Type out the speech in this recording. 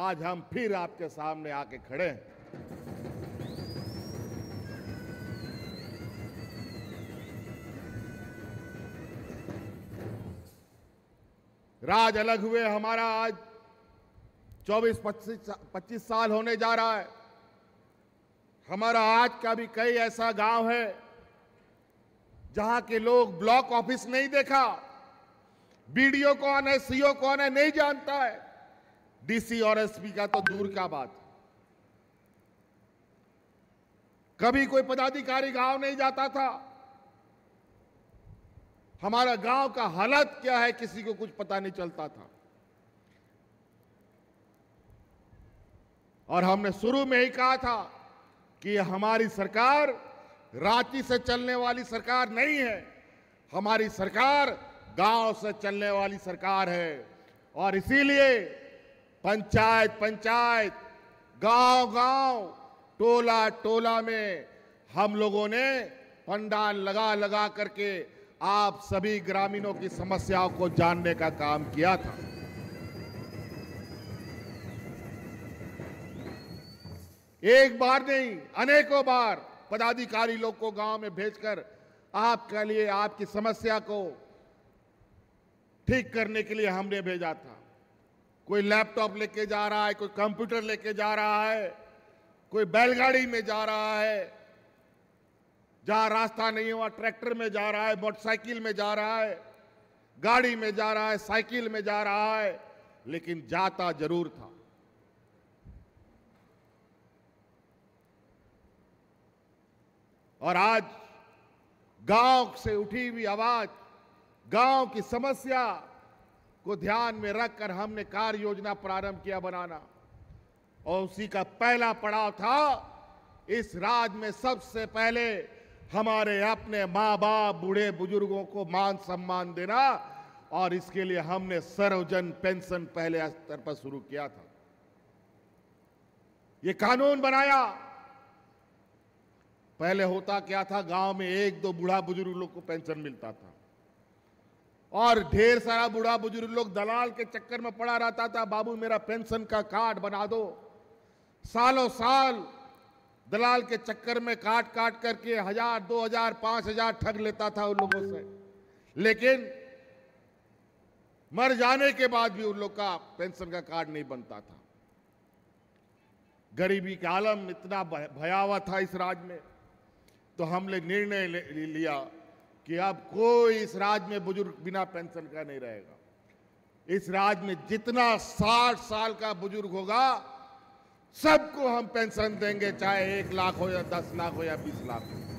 आज हम फिर आपके सामने आके खड़े हैं राज अलग हुए हमारा आज 24 पच्चीस पच्चीस साल होने जा रहा है हमारा आज का भी कई ऐसा गांव है जहां के लोग ब्लॉक ऑफिस नहीं देखा बीडीओ कौन है सीओ कौन है नहीं जानता है डीसी और एसपी का तो दूर क्या बात कभी कोई पदाधिकारी गांव नहीं जाता था हमारा गांव का हालत क्या है किसी को कुछ पता नहीं चलता था और हमने शुरू में ही कहा था कि हमारी सरकार रांची से चलने वाली सरकार नहीं है हमारी सरकार गांव से चलने वाली सरकार है और इसीलिए पंचायत पंचायत गांव गांव टोला टोला में हम लोगों ने पंडाल लगा लगा करके आप सभी ग्रामीणों की समस्याओं को जानने का काम किया था एक बार नहीं अनेकों बार पदाधिकारी लोग को गांव में भेजकर आपके लिए आपकी समस्या को ठीक करने के लिए हमने भेजा था कोई लैपटॉप लेके जा रहा है कोई कंप्यूटर लेके जा रहा है कोई बैलगाड़ी में जा रहा है जहां रास्ता नहीं हुआ ट्रैक्टर में जा रहा है मोटरसाइकिल में जा रहा है गाड़ी में जा रहा है साइकिल में जा रहा है लेकिन जाता जरूर था और आज गांव से उठी हुई आवाज गांव की समस्या को ध्यान में रखकर हमने कार्य योजना प्रारंभ किया बनाना और उसी का पहला पड़ाव था इस राज्य में सबसे पहले हमारे अपने माँ बाप बूढ़े बुजुर्गों को मान सम्मान देना और इसके लिए हमने सर्वजन पेंशन पहले स्तर पर शुरू किया था ये कानून बनाया पहले होता क्या था गांव में एक दो बूढ़ा बुजुर्ग लोग को पेंशन मिलता था और ढेर सारा बूढ़ा बुजुर्ग लोग दलाल के चक्कर में पड़ा रहता था बाबू मेरा पेंशन का कार्ड बना दो सालों साल दलाल के चक्कर में काट काट करके हजार दो हजार पांच हजार ठग लेता था उन लोगों से लेकिन मर जाने के बाद भी उन लोग का पेंशन का कार्ड नहीं बनता था गरीबी का आलम इतना भयावह था इस राज्य में तो हमने निर्णय लिया कि अब कोई इस राज्य में बुजुर्ग बिना पेंशन का नहीं रहेगा इस राज्य में जितना 60 साल का बुजुर्ग होगा सबको हम पेंशन देंगे चाहे एक लाख हो या दस लाख हो या बीस लाख हो